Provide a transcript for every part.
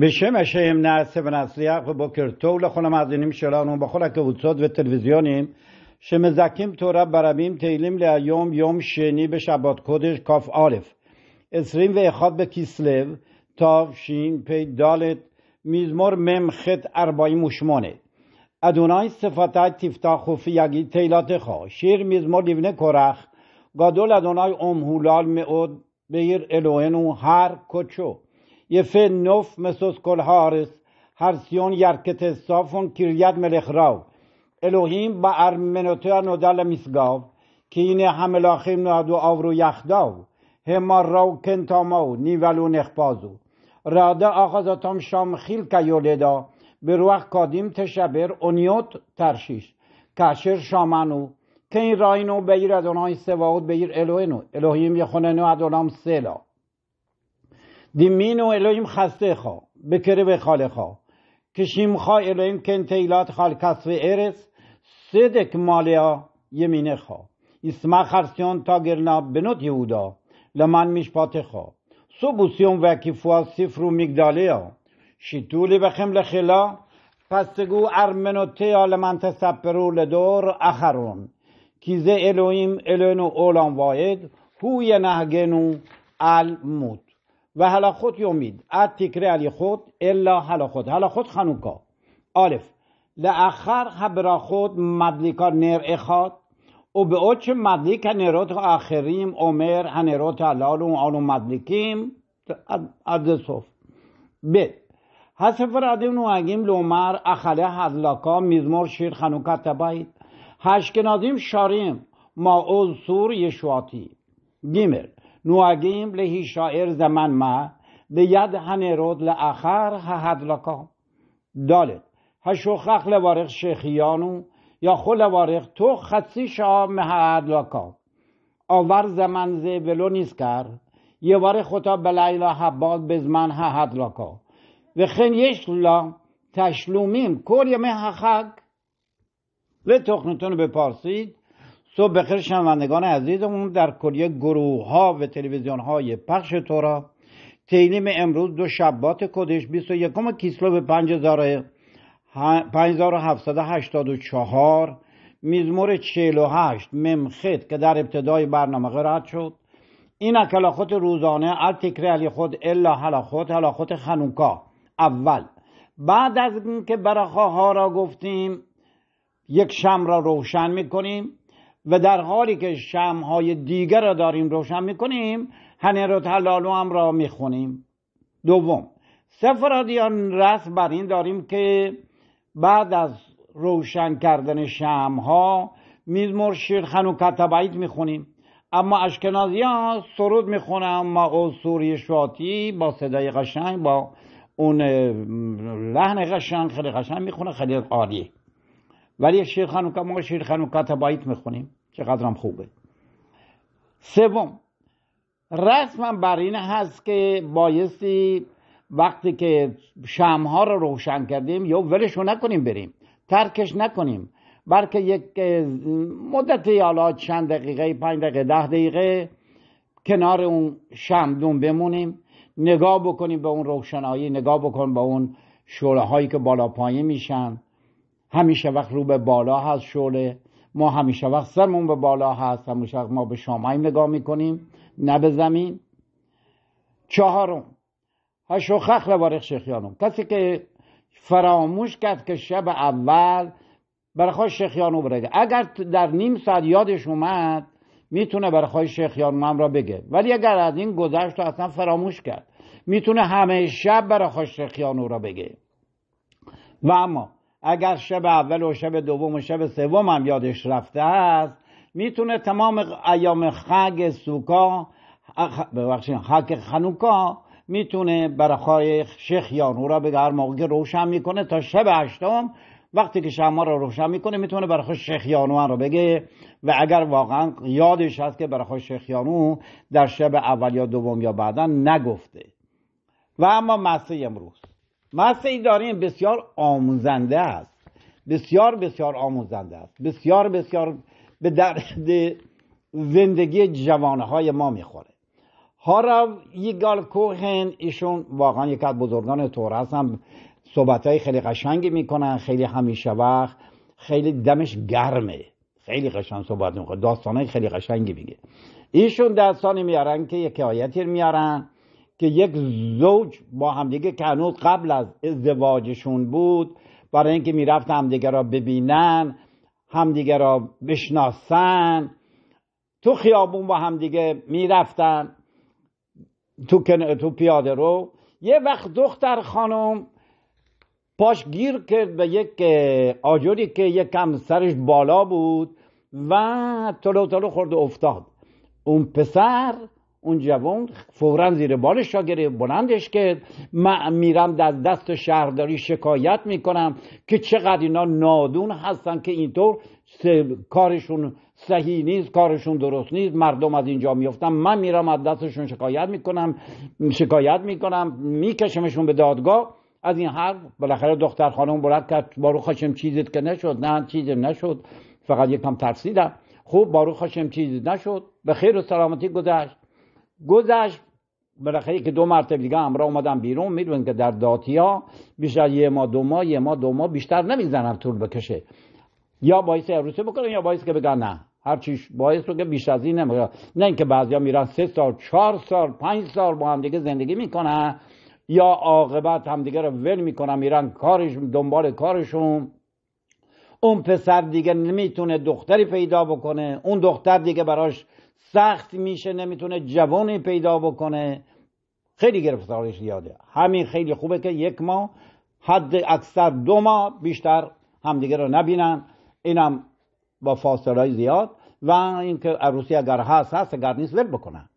بشه مشه ام نرسه و نسلیق و بکر طول خونم از اینیم اون و که و تلویزیونیم شم زکیم توره برابیم تیلیم لیوم یوم شنی به شبات کاف آرف اسریم و اخاد به کیسلو تا شین پی دالت میزمور مم خط اربایی مشمانه ادونای صفاتای تیفتا خوفی یگی تیلات خا شیر میزمور لیونه کرخ گادول ادونای ام هولال میود بیر الوهنو هر کچو یه نوف مسوس کل هارس هر سیون یرکت سافون کریت ملخ راو الوهیم با ارمنوتی ها میسگاو که اینه هملاخیم نوادو و آورو یخداو همه راو کن نیولو نخپازو. راده آخازاتام شام خیل که به بروخ کادیم تشبر اونیوت ترشیش کاشر شامانو که این راینو بیر ادنای سواهود بیر الوهیم یخونه نو سیلا و الویم خسته خوا بکره به خاله خوا کشیم خوا الویم کن تیلات خال کسف ارس صدک مالیا یمینه خوا اسمه خرسیان تا گرنا بنوت یهودا لمن میش پات خوا سو بوسیون وکی فوا سفر و مگدالیا شیطولی بخم لخلا پستگو تیا لمن تسپرو لدور اخرون کیزه الویم الوینو اولان واید هو نهگنو الموت و خود یومید از تکره علی خود الا حالا خود خانوکا آلف لآخر خبر خود مدلیکا نر اخاد و به اوچ مدلیکا نروت آخریم عمر هنروت و آنو مدلیکیم صف ب. بید هسفر نو اگیم لومر اخله هدلاکا میزمور شیر خانوکا تباید هشکنازیم شاریم ما اوز سور یشواتی گیمر Nu لهی شاعر زمن ما به ید هنرود لآخر هدلکا دالت هشوخخ لوارق شیخیانو یا خو وارق تو خطسی شا کا آور زمن زه ولو نیز کرد یه وار خطا بلیلا حباد بزمن هدلکا و خن لا تشلومیم کور یمه ل و تخنتون به صبح بخیر شنوندگان عزیزمون در کلیه گروه ها و تلویزیون های پخش تورا تیلیم امروز دو شبات کدش 21 کیسلو به 5784 میزمور 48 ممخت که در ابتدای برنامه قرات شد این اکلاخوت روزانه تکری علی خود الا حلاخوت حلاخوت خنوکا اول بعد از اینکه که ها را گفتیم یک شم را روشن میکنیم و در حالی که های دیگر را داریم روشن میکنیم هنر رو تلالو هم را میخونیم دوم سفرادیان رسم بر این داریم که بعد از روشن کردن شمها شیر شیرخن و می میخونیم اما اشکنازی ها سرود میخونم ما او سوری شاتی با صدای قشنگ با اون لحن قشنگ خیلی قشنگ میخونه خیلی عالیه ولی شیر خانوکا ما شیر خانوکا تباییت میخونیم هم خوبه سوم رسما بر این هست که بایستی وقتی که شمها رو روشن کردیم یا ولشو نکنیم بریم ترکش نکنیم بلکه یک مدت حالا چند دقیقه پنج دقیقه ده دقیقه کنار اون شمدون بمونیم نگاه بکنیم به اون روشنایی نگاه بکنیم به اون شعله هایی که بالا پایین میشن همیشه وقت رو به بالا هست شعله ما همیشه وقت سرمون به بالا هست همیشه وقت ما به شامعی نگاه میکنیم نه به زمین چهارم هشو خخل وارخ شخیانم کسی که فراموش کرد که شب اول برخواه شخیانو برگه اگر در نیم ساعت یادش اومد میتونه برخواه شخیانو هم را بگه ولی اگر از این گذشت و اصلا فراموش کرد میتونه همه شب برخواه شخیانو را بگه و اما اگر شب اول و شب دوم و شب سوم هم یادش رفته است میتونه تمام ایام خگ سوکا ببخشید خاک خنوکا میتونه برخای شیخ یانو را به هر موقع روشن میکنه تا شب هشتم وقتی که شما رو روشن میکنه میتونه برخای شیخ یانو رو بگه و اگر واقعا یادش هست که برخای شیخ یانو در شب اول یا دوم یا بعدا نگفته و اما مسیح امروز ای داریم بسیار آموزنده است بسیار بسیار آموزنده است بسیار بسیار به درد زندگی جوانهای ما میخوره هارو یگال کوهن ایشون واقعا یک از بزرگان تور هستن صحبت های خیلی قشنگی میکنن خیلی همیشه وقت خیلی دمش گرمه خیلی قشنگ صحبت میکنه داستان خیلی قشنگی میگه ایشون دستانی میارن که یک آیتی میارن که یک زوج با همدیگه که هنوز قبل از ازدواجشون بود برای اینکه میرفت همدیگه را ببینن همدیگه را بشناسن تو خیابون با همدیگه میرفتن تو, تو پیاده رو یه وقت دختر خانم پاش گیر کرد به یک آجوری که یک کم سرش بالا بود و تلو تلو خورد و افتاد اون پسر اون جوان فورا زیر بالش را بلندش کرد من میرم در دست شهرداری شکایت میکنم که چقدر اینا نادون هستن که اینطور کارشون صحیح نیست کارشون درست نیست مردم از اینجا میفتن من میرم از دستشون شکایت میکنم شکایت میکنم میکشمشون به دادگاه از این حرف بالاخره دختر خانم بلند کرد بارو خاشم چیزت که نشد نه چیزم نشد فقط یکم ترسیدم خوب بارو خاشم چیزی نشد به خیر و سلامتی گذشت گذشت بالاخره که دو مرتبه دیگه همراه اومدم بیرون میدونن که در داتیا بیشتر یه ما دو ما یه ما دو ما بیشتر نمیزنن طول بکشه یا باعث عروسی بکنن یا باعث که بگن نه هر چیش باعث رو که بیش از این نمیگه نه اینکه بعضیا میرن سه سال چهار سال پنج سال با همدیگه زندگی میکنن یا عاقبت همدیگه رو ول میکنن میرن کارش دنبال کارشون اون پسر دیگه نمیتونه دختری پیدا بکنه اون دختر دیگه براش سخت میشه نمیتونه جوانی پیدا بکنه خیلی گرفتارش زیاده همین خیلی خوبه که یک ماه حد اکثر دو ماه بیشتر همدیگه رو نبینن اینم با فاصله زیاد و اینکه عروسی اگر هست هست اگر نیست ول بکنن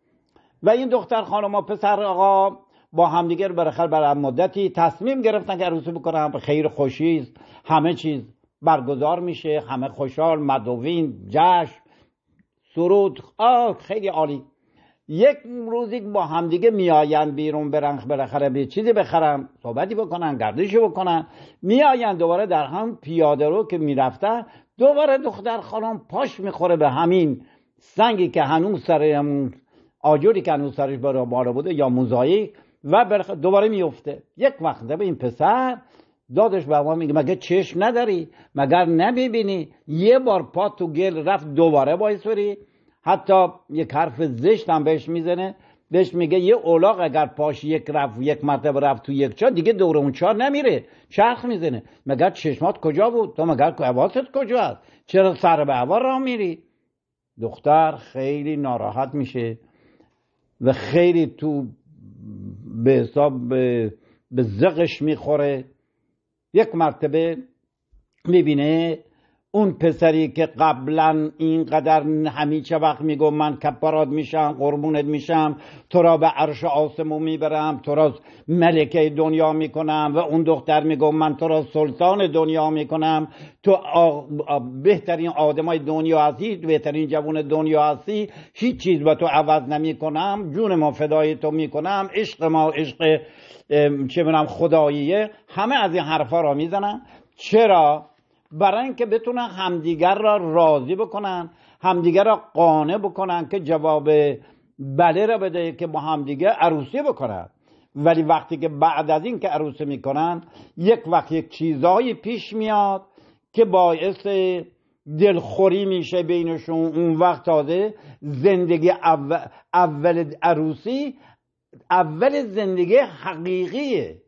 و این دختر خانم و پسر آقا با همدیگه بالاخره برای مدتی تصمیم گرفتن که عروسی بکنن خیر خوشی همه چیز برگزار میشه همه خوشحال مدوین جشن سرود آه خیلی عالی یک روزی با همدیگه میآیند بیرون برن بالاخره به چیزی بخرم صحبتی بکنن گردشی بکنن میآیند دوباره در هم پیاده رو که میرفته دوباره دختر خانم پاش میخوره به همین سنگی که هنوز سر آجوری که هنوز سرش بالا بوده یا موزاییک و دوباره میفته یک وقت به این پسر دادش به ما میگه مگه چشم نداری مگر نمیبینی یه بار پا تو گل رفت دوباره بایسوری حتی یک حرف زشت هم بهش میزنه بهش میگه یه اولاغ اگر پاش یک رفت یک مرتبه رفت تو یک چا دیگه دور اون چا نمیره چرخ میزنه مگر چشمات کجا بود تو مگر حواست کجا هست چرا سر به هوا راه میری دختر خیلی ناراحت میشه و خیلی تو به حساب به زقش میخوره یک مرتبه میبینه اون پسری که قبلا اینقدر همیشه وقت میگو من کپرات میشم قربونت میشم تو را به عرش آسمون میبرم تو را ملکه دنیا میکنم و اون دختر میگو من تو را سلطان دنیا میکنم تو بهترین آدمای دنیا هستی بهترین جوون دنیا هستی هیچ چیز به تو عوض نمیکنم جون ما فدای تو میکنم عشق ما عشق چه خداییه همه از این حرفا را میزنم چرا برای اینکه بتونن همدیگر را راضی بکنن همدیگر را قانع بکنن که جواب بله را بده که با همدیگه عروسی بکنن ولی وقتی که بعد از این که عروسی میکنن یک وقت یک چیزهایی پیش میاد که باعث دلخوری میشه بینشون اون وقت تازه زندگی اول, اول عروسی اول زندگی حقیقیه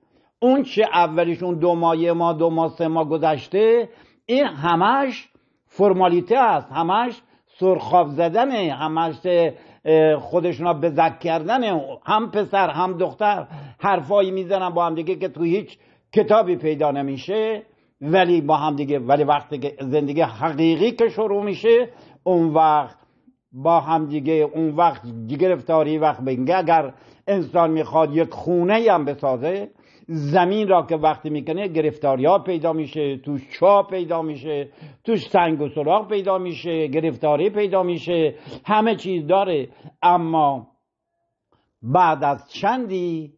اون چه اولشون دو ماه ما دو ماه سه ماه گذشته این همش فرمالیته است همش سرخاب زدن همش به بزک کردن هم پسر هم دختر حرفایی میزنن با همدیگه که تو هیچ کتابی پیدا نمیشه ولی با هم ولی وقتی که زندگی حقیقی که شروع میشه اون وقت با هم دیگه اون وقت گرفتاری وقت بینگه اگر انسان میخواد یک خونه هم بسازه زمین را که وقتی میکنه گرفتاری ها پیدا میشه توش چا پیدا میشه توش سنگ و سراغ پیدا میشه گرفتاری پیدا میشه همه چیز داره اما بعد از چندی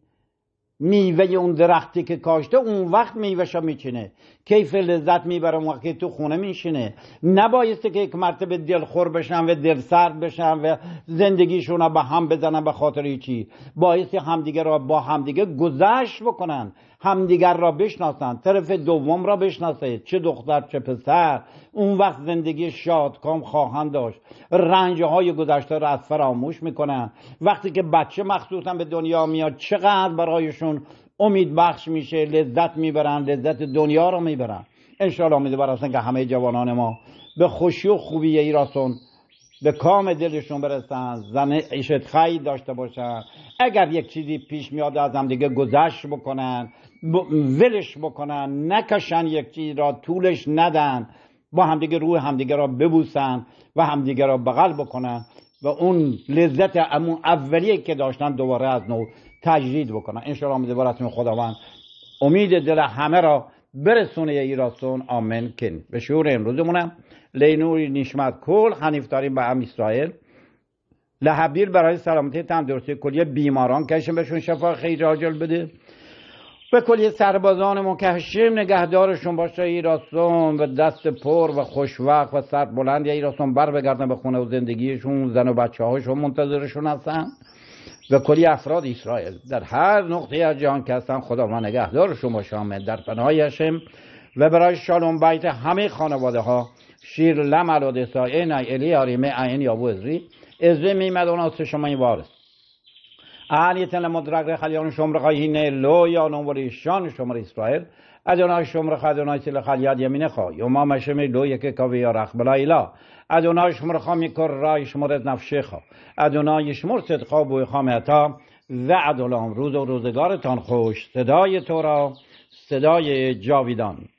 میوه اون درختی که کاشته اون وقت میوهشا میچینه کیف لذت میبره اون وقتی تو خونه میشینه نبایسته که یک مرتبه دلخور بشن و دل بشن و زندگیشون به هم بزنن به خاطر چی بایستی همدیگه را با همدیگه گذشت بکنن همدیگر را بشناسند طرف دوم را بشناسید چه دختر چه پسر اون وقت زندگی شادکام خواهند داشت رنجه های گذشته را از فراموش میکنند وقتی که بچه مخصوصا به دنیا میاد چقدر برایشون امید بخش میشه لذت میبرن لذت دنیا را میبرن انشاءالله امیدوار هستن که همه جوانان ما به خوشی و خوبی ایراسون به کام دلشون برسن زن عشت خیلی داشته باشن اگر یک چیزی پیش میاد از هم دیگه گذشت بکنن ولش بکنن نکشن یک چیز را طولش ندن با همدیگه روی همدیگه را ببوسن و همدیگه را بغل بکنن و اون لذت امون اولیه که داشتن دوباره از نو تجدید بکنن انشاءالله به خداوند امید دل همه را برسونه ایراسون آمن کن به شعور امروزمونم لینوری نشمت کل حنیف داریم به ام اسرائیل لحبیر برای سلامتی تندرستی کلیه بیماران کشم بهشون شفا خیر راجل بده به کلیه سربازان کشم نگهدارشون باشه ایراسون و دست پر و خوشوقت و سر بلند یا ایراسون بر بگردن به خونه و زندگیشون زن و بچه هاشون منتظرشون هستن و کلی افراد اسرائیل در هر نقطه از جهان که هستن خدا ما نگهدار شما شامل در هشم و برای شالوم بیت همه خانواده ها شیر لم الادسا این ایلی آریمه این یابو ازری ازری میمد اون از شما این وارس اهلیت لمدرک خلیان شمر لو یا نوری شان شمر اسرائیل از شمر شمر ادونای اونها چل یاد یمینه خوا یوما مشمی دو یک کاوی یا رخ بلا ایلا از شمر خوا میکر رای شمرت نفشه خوا از شمر صدقا بوی خامتا و عدلام روز و روزگارتان خوش صدای تو را صدای جاویدان